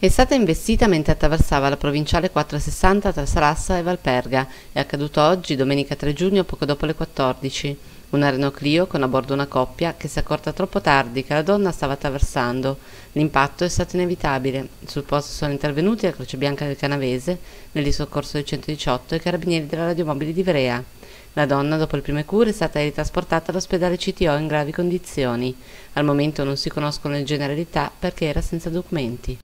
È stata investita mentre attraversava la provinciale 460 tra Sarassa e Valperga. È accaduto oggi, domenica 3 giugno, poco dopo le 14. Una Renault Clio con a bordo una coppia che si è accorta troppo tardi che la donna stava attraversando. L'impatto è stato inevitabile. Sul posto sono intervenuti la Croce Bianca del Canavese, nel soccorso del 118 e i carabinieri della radiomobile di Vrea. La donna, dopo le prime cure, è stata ritrasportata all'ospedale CTO in gravi condizioni. Al momento non si conoscono le generalità perché era senza documenti.